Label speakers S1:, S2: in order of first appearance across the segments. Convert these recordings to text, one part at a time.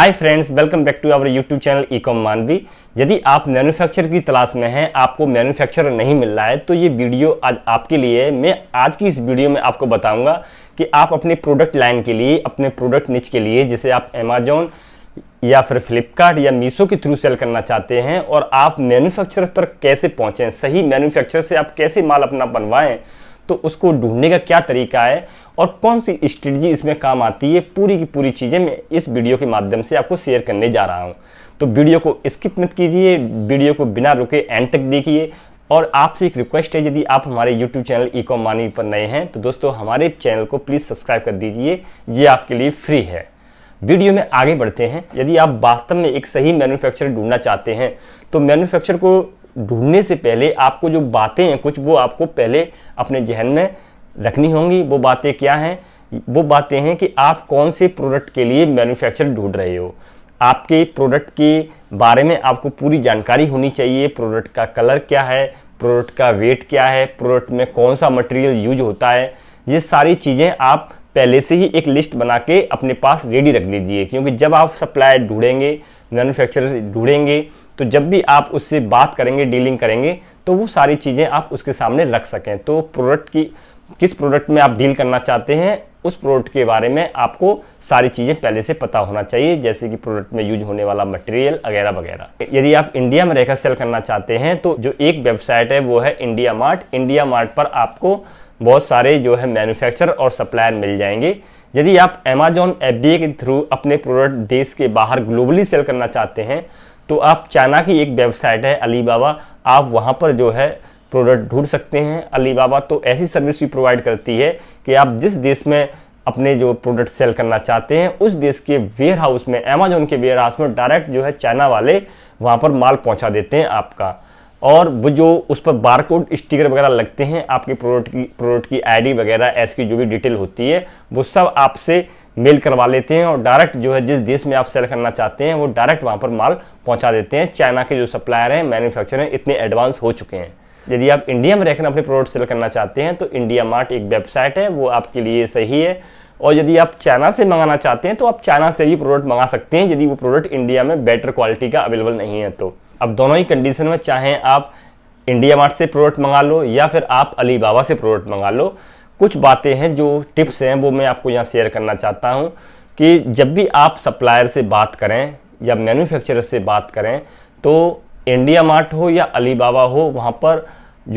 S1: hi friends welcome back to our YouTube channel ecom Manavi यदि आप manufacture की तलाश में हैं आपको मैन्युफैक्चर नहीं मिल रहा है तो ये वीडियो आज आपके लिए है मैं आज की इस वीडियो में आपको बताऊंगा कि आप अपने प्रोडक्ट लाइन के लिए अपने प्रोडक्ट निच के लिए जिसे आप अमेजोन या फिर फ्लिपकार्ट या मीशो के थ्रू सेल करना चाहते हैं और आप मैनुफैक्चर तक कैसे पहुँचें सही मैन्युफैक्चर से आप कैसे माल अपना बनवाएँ तो उसको ढूंढने का क्या तरीका है और कौन सी स्ट्रेटजी इसमें काम आती है पूरी की पूरी चीज़ें मैं इस वीडियो के माध्यम से आपको शेयर करने जा रहा हूँ तो वीडियो को स्किप मत कीजिए वीडियो को बिना रुके एंड तक देखिए और आपसे एक रिक्वेस्ट है यदि आप हमारे YouTube चैनल इको मानी पर नए हैं तो दोस्तों हमारे चैनल को प्लीज़ सब्सक्राइब कर दीजिए ये आपके लिए फ्री है वीडियो में आगे बढ़ते हैं यदि आप वास्तव में एक सही मैन्युफैक्चर ढूंढना चाहते हैं तो मैन्युफैक्चर को ढूंढने से पहले आपको जो बातें हैं कुछ वो आपको पहले अपने जहन में रखनी होंगी वो बातें क्या हैं वो बातें हैं कि आप कौन से प्रोडक्ट के लिए मैन्युफैक्चर ढूंढ रहे हो आपके प्रोडक्ट के बारे में आपको पूरी जानकारी होनी चाहिए प्रोडक्ट का कलर क्या है प्रोडक्ट का वेट क्या है प्रोडक्ट में कौन सा मटेरियल यूज होता है ये सारी चीज़ें आप पहले से ही एक लिस्ट बना के अपने पास रेडी रख लीजिए क्योंकि जब आप सप्लायर ढूंढेंगे मैनुफैक्चर ढूंढेंगे तो जब भी आप उससे बात करेंगे डीलिंग करेंगे तो वो सारी चीज़ें आप उसके सामने रख सकें तो प्रोडक्ट की किस प्रोडक्ट में आप डील करना चाहते हैं उस प्रोडक्ट के बारे में आपको सारी चीज़ें पहले से पता होना चाहिए जैसे कि प्रोडक्ट में यूज होने वाला मटेरियल वगैरह वगैरह यदि आप इंडिया में रहकर सेल करना चाहते हैं तो जो एक वेबसाइट है वो है इंडिया मार्ट इंडिया मार्ट पर आपको बहुत सारे जो है मैन्युफैक्चर और सप्लायर मिल जाएंगे यदि आप अमेजोन एफ के थ्रू अपने प्रोडक्ट देश के बाहर ग्लोबली सेल करना चाहते हैं तो आप चाइना की एक वेबसाइट है अलीबाबा आप वहाँ पर जो है प्रोडक्ट ढूंढ सकते हैं अलीबाबा तो ऐसी सर्विस भी प्रोवाइड करती है कि आप जिस देश में अपने जो प्रोडक्ट सेल करना चाहते हैं उस देश के वेयर हाउस में अमेजोन के वेयर हाउस में डायरेक्ट जो है चाइना वाले वहाँ पर माल पहुँचा देते हैं आपका और वो जो उस पर बार कोड स्टिकर वगैरह लगते हैं आपके प्रोडक्ट की प्रोडक्ट की आईडी वगैरह ऐसी जो भी डिटेल होती है वो सब आपसे मेल करवा लेते हैं और डायरेक्ट जो है जिस देश में आप सेल करना चाहते हैं वो डायरेक्ट वहाँ पर माल पहुँचा देते हैं चाइना के जो सप्लायर हैं मैन्युफैक्चर हैं इतने एडवांस हो चुके हैं यदि आप इंडिया में रहकर अपने प्रोडक्ट सेल करना चाहते हैं तो इंडिया मार्ट एक वेबसाइट है वो आपके लिए सही है और यदि आप चाइना से मंगाना चाहते हैं तो आप चाइना से भी प्रोडक्ट मंगा सकते हैं यदि वो प्रोडक्ट इंडिया में बेटर क्वालिटी का अवेलेबल नहीं है तो अब दोनों ही कंडीशन में चाहें आप इंडिया मार्ट से प्रोडक्ट मंगा लो या फिर आप अलीबाबा से प्रोडक्ट मंगा लो कुछ बातें हैं जो टिप्स हैं वो मैं आपको यहाँ शेयर करना चाहता हूँ कि जब भी आप सप्लायर से बात करें या मैन्युफैक्चरर से बात करें तो इंडिया मार्ट हो या अलीबाबा हो वहाँ पर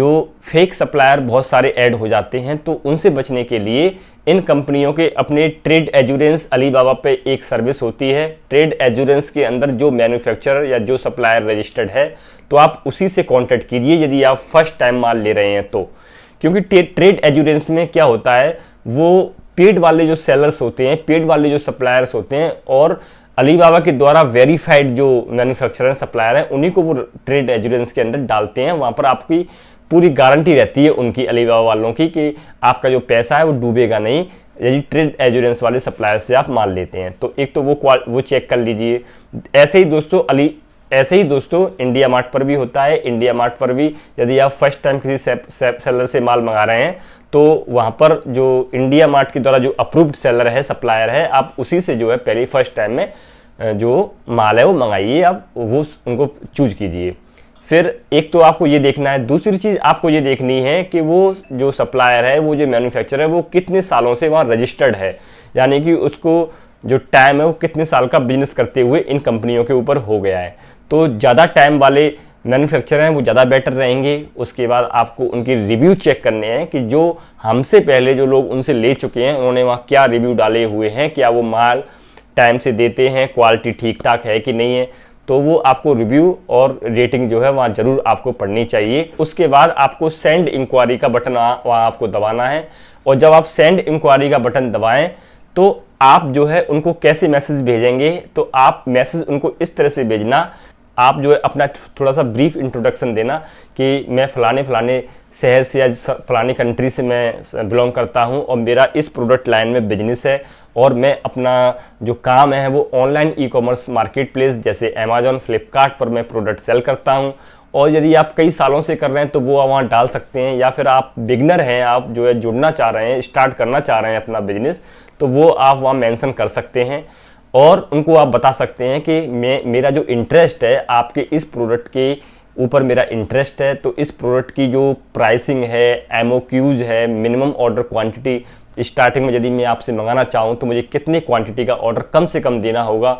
S1: जो फेक सप्लायर बहुत सारे ऐड हो जाते हैं तो उनसे बचने के लिए इन कंपनियों के अपने ट्रेड एजूरेंस अलीबाबा पे एक सर्विस होती है ट्रेड एजूरेंस के अंदर जो मैन्युफैक्चरर या जो सप्लायर रजिस्टर्ड है तो आप उसी से कॉन्टैक्ट कीजिए यदि आप फर्स्ट टाइम माल ले रहे हैं तो क्योंकि ट्रेड एजुरेंस में क्या होता है वो पेड वाले जो सेलर्स होते हैं पेड वाले जो सप्लायर्स होते हैं और अली बाबा के द्वारा वेरीफाइड जो मैन्युफैक्चरर सप्लायर हैं उन्हीं को वो ट्रेड एजुरेंस के अंदर डालते हैं वहाँ पर आपकी पूरी गारंटी रहती है उनकी अली बाबा वालों की कि आपका जो पैसा है वो डूबेगा नहीं यदि ट्रेड एजुरेंस वाले सप्लायर से आप मान लेते हैं तो एक तो वो वो चेक कर लीजिए ऐसे ही दोस्तों अली ऐसे ही दोस्तों इंडिया मार्ट पर भी होता है इंडिया मार्ट पर भी यदि आप फर्स्ट टाइम किसी सेप, सेलर से माल मंगा रहे हैं तो वहाँ पर जो इंडिया मार्ट के द्वारा जो अप्रूव्ड सेलर है सप्लायर है आप उसी से जो है पहले फर्स्ट टाइम में जो माल है वो मंगाइए आप वो उनको चूज कीजिए फिर एक तो आपको ये देखना है दूसरी चीज़ आपको ये देखनी है कि वो जो सप्लायर है वो जो मैन्युफैक्चरर है वो कितने सालों से वहाँ रजिस्टर्ड है यानी कि उसको जो टाइम है वो कितने साल का बिजनेस करते हुए इन कंपनियों के ऊपर हो गया है तो ज़्यादा टाइम वाले मैनुफैक्चर हैं वो ज़्यादा बेटर रहेंगे उसके बाद आपको उनकी रिव्यू चेक करने हैं कि जो हमसे पहले जो लोग उनसे ले चुके हैं उन्होंने वहाँ क्या रिव्यू डाले हुए हैं क्या वो माल टाइम से देते हैं क्वालिटी ठीक ठाक है कि नहीं है तो वो आपको रिव्यू और रेटिंग जो है वहाँ ज़रूर आपको पढ़नी चाहिए उसके बाद आपको सेंड इंक्वायरी का बटन वहाँ आपको दबाना है और जब आप सेंड इंक्वायरी का बटन दबाएं तो आप जो है उनको कैसे मैसेज भेजेंगे तो आप मैसेज उनको इस तरह से भेजना आप जो है अपना थोड़ा सा ब्रीफ इंट्रोडक्शन देना कि मैं फ़लाने फ़लाने शहर से या फ़लाने कंट्री से मैं बिलोंग करता हूँ और मेरा इस प्रोडक्ट लाइन में बिजनेस है और मैं अपना जो काम है वो online e commerce marketplace जैसे अमेजोन फ्लिपकार्ट पर मैं प्रोडक्ट सेल करता हूँ और यदि आप कई सालों से कर रहे हैं तो वो वहाँ डाल सकते हैं या फिर आप बिगनर हैं आप जो है जुड़ना चाह रहे हैं स्टार्ट करना चाह रहे हैं अपना बिजनेस तो वो आप वहाँ मेंशन कर सकते हैं और उनको आप बता सकते हैं कि मैं मेरा जो इंटरेस्ट है आपके इस प्रोडक्ट के ऊपर मेरा इंटरेस्ट है तो इस प्रोडक्ट की जो प्राइसिंग है एम है मिनिमम ऑर्डर क्वांटिटी स्टार्टिंग में यदि मैं आपसे मंगाना चाहूँ तो मुझे कितने क्वांटिटी का ऑर्डर कम से कम देना होगा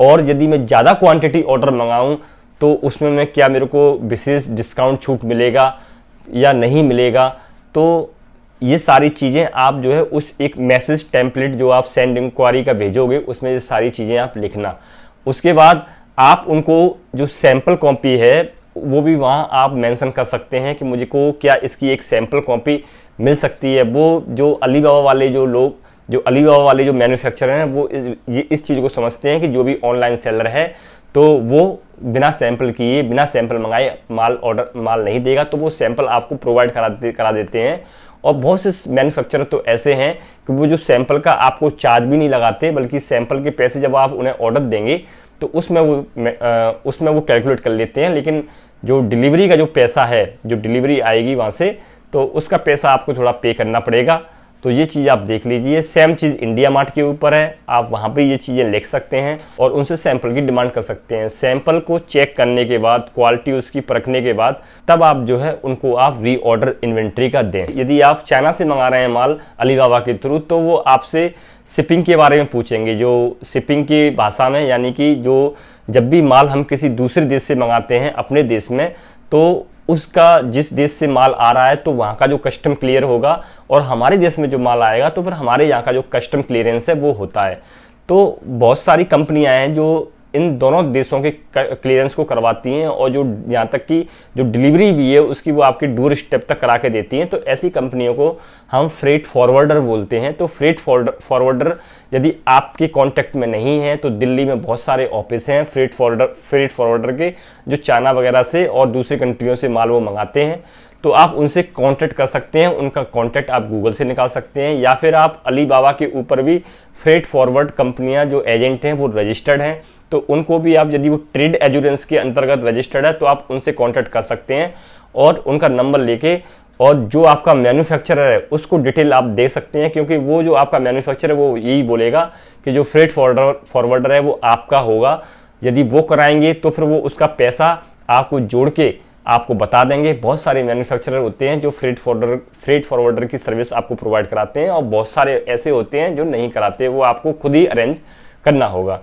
S1: और यदि मैं ज़्यादा क्वांटिटी ऑर्डर मंगाऊँ तो उसमें मैं क्या मेरे को विशेष डिस्काउंट छूट मिलेगा या नहीं मिलेगा तो ये सारी चीज़ें आप जो है उस एक मैसेज टेम्पलेट जो आप सेंड इंक्वायरी का भेजोगे उसमें ये सारी चीज़ें आप लिखना उसके बाद आप उनको जो सैम्पल कॉपी है वो भी वहाँ आप मेंशन कर सकते हैं कि मुझे को क्या इसकी एक सैम्पल कॉपी मिल सकती है वो जो अली बाबा वाले जो लोग जो अली बाबा वाले जो मैन्युफैक्चरर हैं वो ये इस चीज़ को समझते हैं कि जो भी ऑनलाइन सेलर है तो वो बिना सैंपल किए बिना सैंपल मंगाए माल ऑर्डर माल नहीं देगा तो वो सैंपल आपको प्रोवाइड करा दे करा देते हैं और बहुत से मैन्युफैक्चरर तो ऐसे हैं कि वो जो सैंपल का आपको चार्ज भी नहीं लगाते बल्कि सैंपल के पैसे जब आप उन्हें ऑर्डर देंगे तो उसमें वो उसमें वो कैलकुलेट कर लेते हैं लेकिन जो डिलीवरी का जो पैसा है जो डिलीवरी आएगी वहाँ से तो उसका पैसा आपको थोड़ा पे करना पड़ेगा तो ये चीज़ आप देख लीजिए सेम चीज़ इंडिया मार्ट के ऊपर है आप वहाँ पे ये चीज़ें लिख सकते हैं और उनसे सैंपल की डिमांड कर सकते हैं सैंपल को चेक करने के बाद क्वालिटी उसकी परखने के बाद तब आप जो है उनको आप रीऑर्डर इन्वेंट्री का दें यदि आप चाइना से मंगा रहे हैं माल अलीबाबा के थ्रू तो वो आपसे शिपिंग के बारे में पूछेंगे जो शिपिंग की भाषा में यानी कि जो जब भी माल हम किसी दूसरे देश से मंगाते हैं अपने देश में तो उसका जिस देश से माल आ रहा है तो वहाँ का जो कस्टम क्लियर होगा और हमारे देश में जो माल आएगा तो फिर हमारे यहाँ का जो कस्टम क्लियरेंस है वो होता है तो बहुत सारी कंपनियाँ हैं जो इन दोनों देशों के क्लियरेंस को करवाती हैं और जो यहाँ तक कि जो डिलीवरी भी है उसकी वो आपके डोर स्टेप तक करा के देती हैं तो ऐसी कंपनियों को हम फ्रेट फॉरवर्डर बोलते हैं तो फ्रेट फॉरवर्डर यदि आपके कॉन्टैक्ट में नहीं है तो दिल्ली में बहुत सारे ऑफिस हैं फ्रेट फॉरवर्डर फ्रेट फॉरवर्डर के जो चाइना वगैरह से और दूसरे कंट्रियों से माल वो मंगाते हैं तो आप उनसे कॉन्टैक्ट कर सकते हैं उनका कॉन्टैक्ट आप गूगल से निकाल सकते हैं या फिर आप अली बाबा के ऊपर भी फ्रेट फॉरवर्ड कंपनियां जो एजेंट हैं वो रजिस्टर्ड हैं तो उनको भी आप यदि वो ट्रेड एजुरेंस के अंतर्गत रजिस्टर्ड है तो आप उनसे कॉन्टैक्ट कर सकते हैं और उनका नंबर लेके और जो आपका मैन्युफैक्चरर है उसको डिटेल आप दे सकते हैं क्योंकि वो जो आपका मैन्युफैक्चरर है वो यही बोलेगा कि जो फ्रेट फॉरवर्डर फॉरवर्डर है वो आपका होगा यदि वो कराएंगे तो फिर वो उसका पैसा आपको जोड़ के आपको बता देंगे बहुत सारे मैन्युफैक्चरर होते हैं जो फ्रेट फॉर्डर फ्रेट फॉरवर्डर की सर्विस आपको प्रोवाइड कराते हैं और बहुत सारे ऐसे होते हैं जो नहीं कराते वो आपको खुद ही अरेंज करना होगा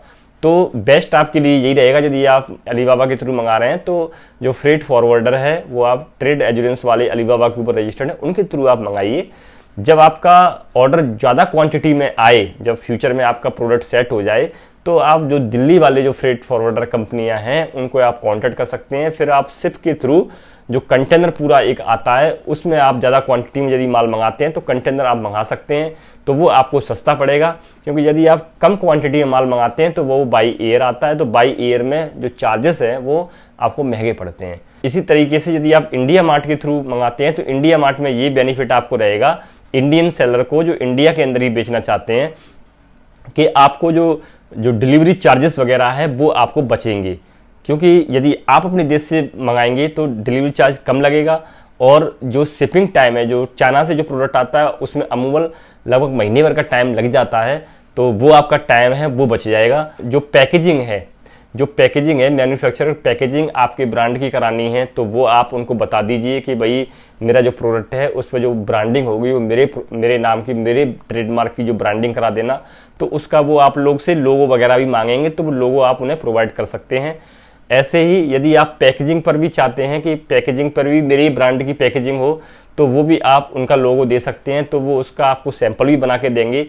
S1: तो बेस्ट आपके लिए यही रहेगा यदि आप अलीबाबा के थ्रू मंगा रहे हैं तो जो फ्रेट फॉरवर्डर है वो आप ट्रेड एजुरेंस वाले अलीबाबा के ऊपर रजिस्टर्ड हैं उनके थ्रू आप मंगाइए जब आपका ऑर्डर ज़्यादा क्वांटिटी में आए जब फ्यूचर में आपका प्रोडक्ट सेट हो जाए तो आप जो दिल्ली वाले जो फ्रेट फॉरवर्डर कंपनियां हैं उनको आप कॉन्टेक्ट कर सकते हैं फिर आप सिप के थ्रू जो कंटेनर पूरा एक आता है उसमें आप ज़्यादा क्वांटिटी में यदि माल मंगाते हैं तो कंटेनर आप मंगा सकते हैं तो वो आपको सस्ता पड़ेगा क्योंकि यदि आप कम क्वांटिटी में माल मंगाते हैं तो वो बाई एयर आता है तो बाई एयर में जो चार्जेस हैं वो आपको महंगे पड़ते हैं इसी तरीके से यदि आप इंडिया मार्ट के थ्रू मंगाते हैं तो इंडिया मार्ट में ये बेनिफिट आपको रहेगा इंडियन सेलर को जो इंडिया के अंदर ही बेचना चाहते हैं कि आपको जो जो डिलीवरी चार्जेस वगैरह है वो आपको बचेंगे क्योंकि यदि आप अपने देश से मंगाएंगे तो डिलीवरी चार्ज कम लगेगा और जो शिपिंग टाइम है जो चाइना से जो प्रोडक्ट आता है उसमें अमूमन लगभग महीने भर का टाइम लग जाता है तो वो आपका टाइम है वो बच जाएगा जो पैकेजिंग है जो पैकेजिंग है मैन्युफैक्चरर पैकेजिंग आपके ब्रांड की करानी है तो वो आप उनको बता दीजिए कि भाई मेरा जो प्रोडक्ट है उस पर जो ब्रांडिंग होगी वो मेरे मेरे नाम की मेरे ट्रेडमार्क की जो ब्रांडिंग करा देना तो उसका वो आप लोग से लोगो वगैरह भी मांगेंगे तो वो लोगो आप उन्हें प्रोवाइड कर सकते हैं ऐसे ही यदि आप पैकेजिंग पर भी चाहते हैं कि पैकेजिंग पर भी मेरे ब्रांड की पैकेजिंग हो तो वो भी आप उनका लोगो दे सकते हैं तो वो उसका आपको सैंपल भी बना के देंगे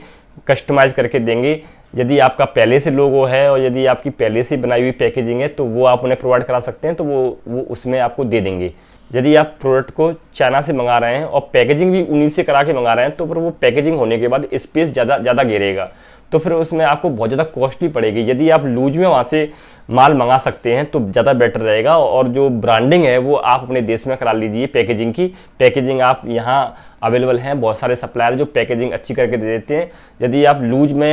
S1: कस्टमाइज़ करके देंगे यदि आपका पहले से लोगो है और यदि आपकी पहले से बनाई हुई पैकेजिंग है तो वो आप उन्हें प्रोवाइड करा सकते हैं तो वो वो उसमें आपको दे देंगे यदि आप प्रोडक्ट को चाइना से मंगा रहे हैं और पैकेजिंग भी उन्हीं से करा के मंगा रहे हैं तो फिर वो पैकेजिंग होने के बाद स्पेस ज़्यादा ज़्यादा गिरेगा तो फिर उसमें आपको बहुत ज़्यादा कॉस्टली पड़ेगी यदि आप लूज में वहाँ से माल मंगा सकते हैं तो ज़्यादा बेटर रहेगा और जो ब्रांडिंग है वो आप अपने देश में करा लीजिए पैकेजिंग की पैकेजिंग आप यहाँ अवेलेबल हैं बहुत सारे सप्लायर जो पैकेजिंग अच्छी करके दे देते हैं यदि आप लूज में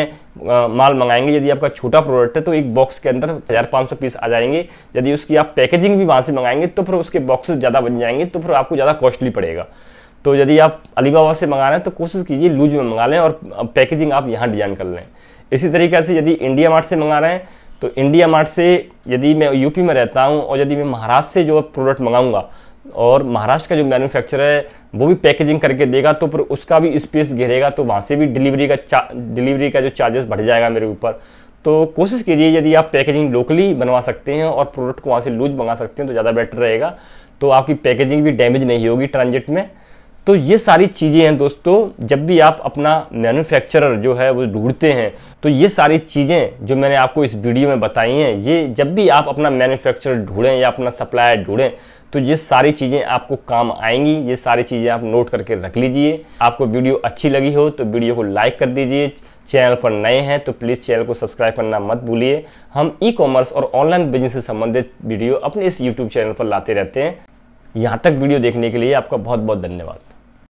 S1: आ, माल मंगाएंगे यदि आपका छोटा प्रोडक्ट है तो एक बॉक्स के अंदर हज़ार पाँच सौ पीस आ जाएंगे यदि उसकी आप पैकेजिंग भी वहाँ से मंगाएंगे तो फिर उसके बॉक्सेस ज़्यादा बन जाएंगे तो फिर आपको ज़्यादा कॉस्टली पड़ेगा तो यदि आप अलीबाबा से मंगा रहे हैं तो कोशिश कीजिए लूज में मंगा लें और पैकेजिंग आप यहाँ डिजाइन कर लें इसी तरीके से यदि इंडिया मार्ट से मंगा रहे हैं तो इंडिया मार्ट से यदि मैं यूपी में रहता हूँ और यदि मैं महाराष्ट्र से जो प्रोडक्ट मंगाऊँगा और महाराष्ट्र का जो मैन्युफैक्चरर है वो भी पैकेजिंग करके देगा तो फिर उसका भी स्पेस घेरेगा तो वहाँ से भी डिलीवरी का डिलीवरी का जो चार्जेस बढ़ जाएगा मेरे ऊपर तो कोशिश कीजिए यदि आप पैकेजिंग लोकली बनवा सकते हैं और प्रोडक्ट को वहाँ से लूज मंगा सकते हैं तो ज़्यादा बेटर रहेगा तो आपकी पैकेजिंग भी डैमेज नहीं होगी ट्रांजिट में तो ये सारी चीज़ें हैं दोस्तों जब भी आप अपना मैन्युफैक्चरर जो है वो ढूंढते हैं तो ये सारी चीज़ें जो मैंने आपको इस वीडियो में बताई हैं ये जब भी आप अपना मैन्युफैक्चरर ढूंढें या अपना सप्लायर ढूंढें तो ये सारी चीज़ें आपको काम आएंगी ये सारी चीज़ें आप नोट करके रख लीजिए आपको वीडियो अच्छी लगी हो तो वीडियो को लाइक कर दीजिए चैनल पर नए हैं तो प्लीज़ चैनल को सब्सक्राइब करना मत भूलिए हम ई कॉमर्स और ऑनलाइन बिजनेस से संबंधित वीडियो अपने इस यूट्यूब चैनल पर लाते रहते हैं यहाँ तक वीडियो देखने के लिए आपका बहुत बहुत धन्यवाद